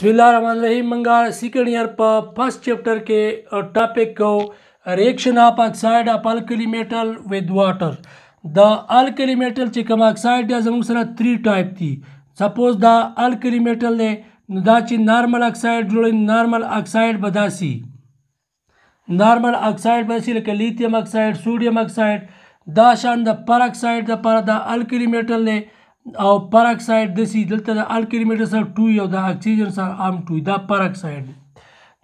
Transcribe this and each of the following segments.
बिस्मिल्लाम मंगा second year पर फर्स्ट चैप्टर के टॉपिक को reaction of oxide of alkali metal with water د alkali metal چې کوم oxide دی زموږ سره 3 ټایپ دي سپوز دا alkali metal دی نو دا چې نارمل oxide جوړي نارمل oxide بداسي نارمل oxide بداسي لکه لیتیم oxide سوډیم oxide دا شان د پر peroxide د پر د alkali metal دی او پر اکساید دسی دلته د الکریمیټر سره ټو یو د اکسیجن سره ام ټو دا پر اکساید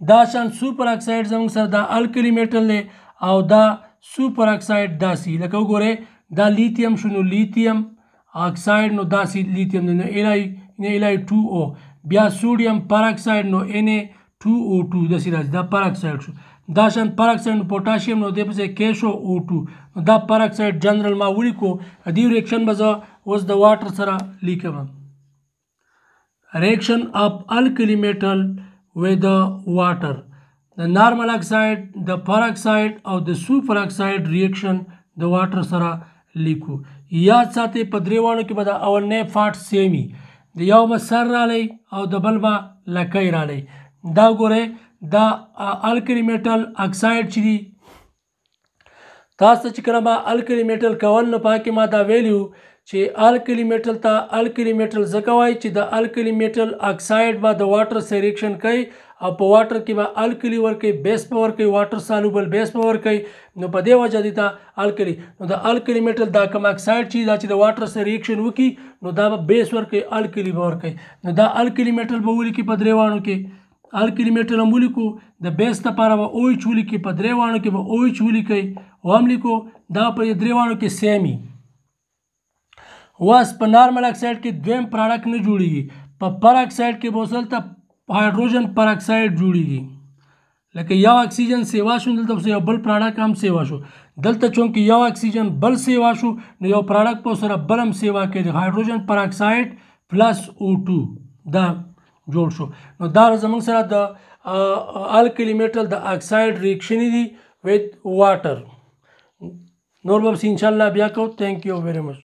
دا شان سوپر اکساید زموږ سره د الکریمیټر له او دا سوپر اکساید داسي لکه وګوره دا لیتیم شنو لیتیم اکساید نو داسي لیتیم نو الای نه الای 2 او بیا سوډیم پر اکساید نو ان 2 او 2 داسي راځي دا پر اکساید شو دا شان پر اکسایډ نو پوتاشیم نو دې پسې کیشو او 2 دا پر اکسایډ جنرال ما ولیکو دې ریکشن به زه اوس د واټر سره لیکم ریکشن اف الکلی میټل with the water د نارمل اکساید د پر اکساید او د سوپر اکساید ریاکشن د واټر سره لیکو یاد ساتي په درېوانو کې به د اولنې فاټ سیمي د یو به سر رالی او د بل به لکۍ رالی دا ګورئ دا الکلی میټل اکساید چې دی تاسو چې کله ما الکلی میټل کول نه پاکې ما دا ویلیو چې الکلی میټل ته الکلی میټل ځکه وایي چې د الکلی میټل اکساید به د واټر سریکشن کوي او په واټر کې به الکلی ورکي بیس پاور کوي واټر سالوبل بیس پاور کوي نو په دې وجه دي ته الکلی نو د الکلی میټل دا کم اکساید چې دا چې د واټر سره ریاکشن وکي نو دا به بیس ورکي الکلی به ورکي نو دا الکلی میټل به ولیکي په درېوانو کې ال کیلومتر هم ولیکو د بیس لپاره به او ایچ ولیکئ په درې واڼو کې به او ایچ ولیکئ او هم لیکو دا په درې واڼو کې سیمي واس په نارمل اکساید کې دویم پراډکټ نه جوړیږي په پر اکساید کې به وسلته هایدروجن پر اکساید جوړیږي لکه یو اکسیجن سیوا شو دلته یو بل پراډکټ هم سیوا شو دلته چونکې یو اکسیجن بل سیوا شو نو یو پراډکټ په سره بل هم سیوا کېږي هایدروجن پر اکساید پلس او ټو دا جوړ شو نو دا زمونږ سره د الکلی میټل د اکساید ریکشن دي ویت واټر نور به ان شاء الله بیا کو ثانک یو ویری مچ